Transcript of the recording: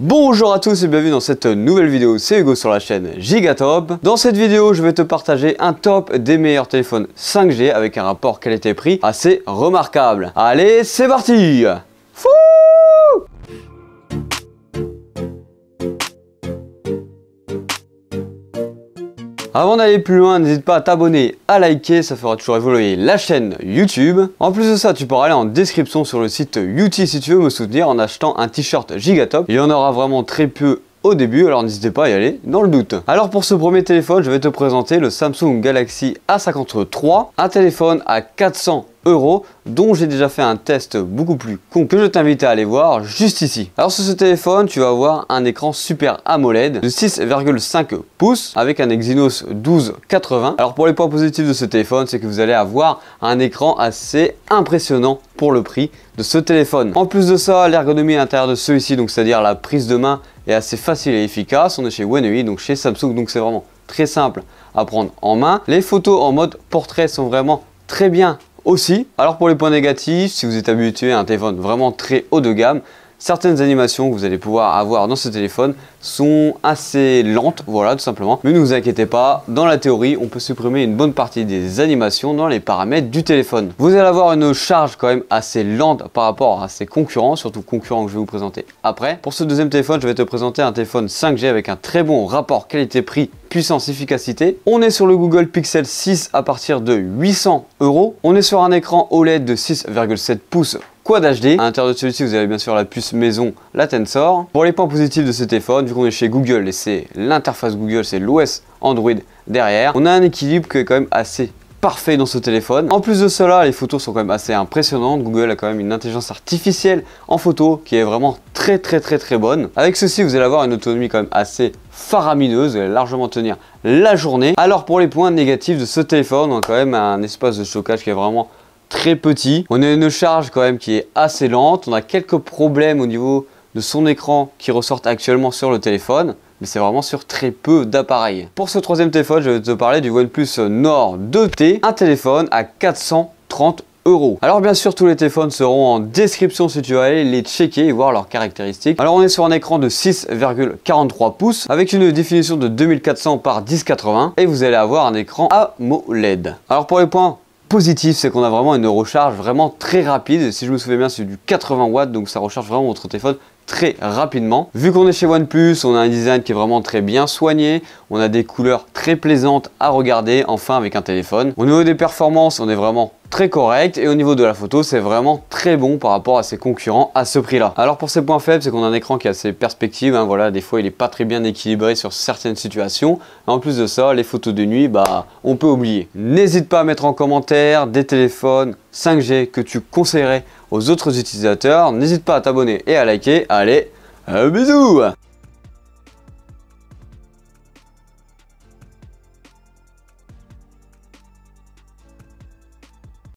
Bonjour à tous et bienvenue dans cette nouvelle vidéo, c'est Hugo sur la chaîne Gigatop. Dans cette vidéo, je vais te partager un top des meilleurs téléphones 5G avec un rapport qualité-prix assez remarquable. Allez, c'est parti Avant d'aller plus loin, n'hésite pas à t'abonner, à liker, ça fera toujours évoluer la chaîne YouTube. En plus de ça, tu pourras aller en description sur le site Uti si tu veux me soutenir en achetant un t-shirt Gigatop. Il y en aura vraiment très peu au début, alors n'hésitez pas à y aller dans le doute. Alors pour ce premier téléphone, je vais te présenter le Samsung Galaxy A53, un téléphone à 400 dont j'ai déjà fait un test beaucoup plus con que je t'invite à aller voir juste ici. Alors sur ce téléphone, tu vas avoir un écran Super AMOLED de 6,5 pouces avec un Exynos 1280. Alors pour les points positifs de ce téléphone, c'est que vous allez avoir un écran assez impressionnant pour le prix de ce téléphone. En plus de ça, l'ergonomie à de celui-ci, donc c'est-à-dire la prise de main, est assez facile et efficace. On est chez One donc chez Samsung, donc c'est vraiment très simple à prendre en main. Les photos en mode portrait sont vraiment très bien aussi. Alors pour les points négatifs, si vous êtes habitué à un téléphone vraiment très haut de gamme, certaines animations que vous allez pouvoir avoir dans ce téléphone sont assez lentes, voilà tout simplement. Mais ne vous inquiétez pas, dans la théorie, on peut supprimer une bonne partie des animations dans les paramètres du téléphone. Vous allez avoir une charge quand même assez lente par rapport à ses concurrents, surtout concurrents que je vais vous présenter après. Pour ce deuxième téléphone, je vais te présenter un téléphone 5G avec un très bon rapport qualité-prix puissance, efficacité. On est sur le Google Pixel 6 à partir de 800 euros. On est sur un écran OLED de 6,7 pouces Quad HD. À l'intérieur de celui-ci, vous avez bien sûr la puce maison, la Tensor. Pour les points positifs de ce téléphone, vu qu'on est chez Google et c'est l'interface Google, c'est l'OS Android derrière, on a un équilibre qui est quand même assez parfait dans ce téléphone. En plus de cela, les photos sont quand même assez impressionnantes. Google a quand même une intelligence artificielle en photo qui est vraiment très très très très bonne. Avec ceci, vous allez avoir une autonomie quand même assez faramineuse, vous allez largement tenir la journée. Alors pour les points négatifs de ce téléphone, on a quand même un espace de stockage qui est vraiment très petit. On a une charge quand même qui est assez lente. On a quelques problèmes au niveau de son écran qui ressortent actuellement sur le téléphone mais c'est vraiment sur très peu d'appareils. Pour ce troisième téléphone, je vais te parler du OnePlus Nord 2T, un téléphone à 430 euros. Alors bien sûr, tous les téléphones seront en description si tu vas aller les checker et voir leurs caractéristiques. Alors on est sur un écran de 6,43 pouces avec une définition de 2400 par 1080 et vous allez avoir un écran AMOLED. Alors pour les points positif, c'est qu'on a vraiment une recharge vraiment très rapide. Si je me souviens bien, c'est du 80 watts, donc ça recharge vraiment votre téléphone très rapidement. Vu qu'on est chez OnePlus, on a un design qui est vraiment très bien soigné, on a des couleurs très plaisantes à regarder enfin avec un téléphone. Au niveau des performances, on est vraiment très correct et au niveau de la photo c'est vraiment très bon par rapport à ses concurrents à ce prix là alors pour ses points faibles c'est qu'on a un écran qui a ses perspectives hein. voilà des fois il n'est pas très bien équilibré sur certaines situations en plus de ça les photos de nuit bah on peut oublier n'hésite pas à mettre en commentaire des téléphones 5G que tu conseillerais aux autres utilisateurs. N'hésite pas à t'abonner et à liker. Allez, euh, bisous